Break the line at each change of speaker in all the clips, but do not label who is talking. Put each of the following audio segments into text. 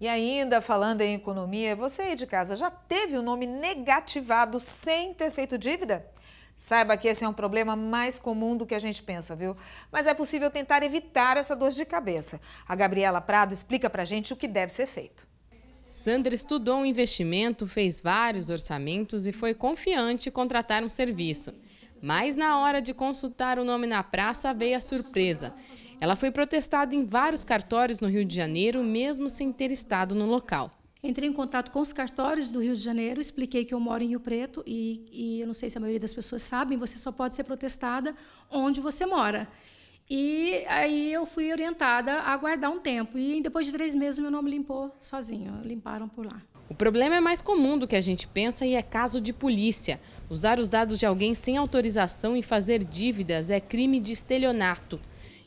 E ainda falando em economia, você aí de casa já teve o nome negativado sem ter feito dívida? Saiba que esse é um problema mais comum do que a gente pensa, viu? Mas é possível tentar evitar essa dor de cabeça. A Gabriela Prado explica pra gente o que deve ser feito. Sandra estudou um investimento, fez vários orçamentos e foi confiante em contratar um serviço. Mas na hora de consultar o nome na praça veio a surpresa. Ela foi protestada em vários cartórios no Rio de Janeiro, mesmo sem ter estado no local.
Entrei em contato
com os cartórios do Rio de Janeiro, expliquei que eu moro em Rio
Preto e, e eu não sei se a maioria das pessoas sabem, você só pode ser protestada onde você mora. E aí eu fui orientada a aguardar um tempo e depois de três meses meu nome limpou sozinho, limparam por lá.
O problema é mais comum do que a gente pensa e é caso de polícia. Usar os dados de alguém sem autorização e fazer dívidas é crime de estelionato.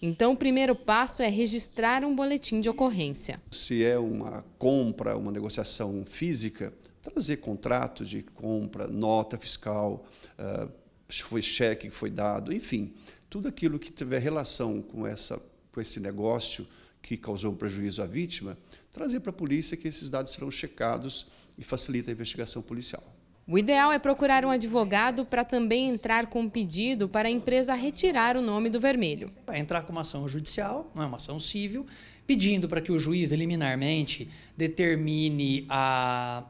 Então, o primeiro passo é registrar um boletim de ocorrência.
Se é uma compra, uma negociação física, trazer contrato de compra, nota fiscal, ah, se foi cheque que foi dado, enfim, tudo aquilo que tiver relação com, essa, com esse negócio que causou um prejuízo à vítima, trazer para a polícia que esses dados serão checados e facilita a investigação policial.
O ideal é procurar um advogado para também entrar com um pedido para a empresa retirar o nome do vermelho.
entrar com uma ação judicial, não é uma ação civil, pedindo para que o juiz liminarmente determine a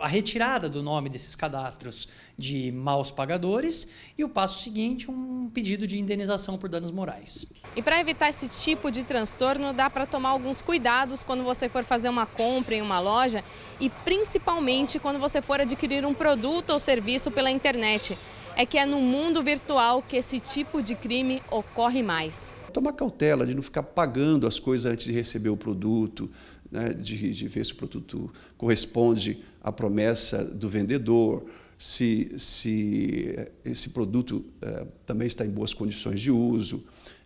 a retirada do nome desses cadastros de maus pagadores e o passo seguinte, um pedido de indenização por danos morais.
E para evitar esse tipo de transtorno, dá para tomar alguns cuidados quando você for fazer uma compra em uma loja e principalmente quando você for adquirir um produto ou serviço pela internet é que é no mundo virtual que esse tipo de crime ocorre mais.
Tomar cautela de não ficar pagando as coisas antes de receber o produto, né, de, de ver se o produto corresponde à promessa do vendedor, se, se eh, esse produto eh, também está em boas condições de uso,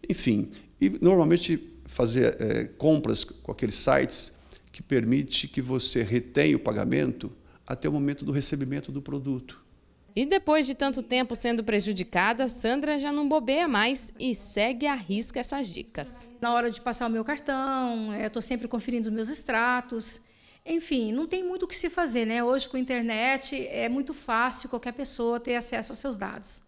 enfim. E normalmente fazer eh, compras com aqueles sites que permite que você retenha o pagamento até o momento do recebimento do produto.
E depois de tanto tempo sendo prejudicada, Sandra já não bobeia mais e segue à risca essas dicas. Na hora de passar o meu cartão, é, eu estou sempre conferindo os meus extratos.
Enfim, não tem muito o que se fazer, né? Hoje com a internet é muito fácil qualquer pessoa ter acesso aos seus dados.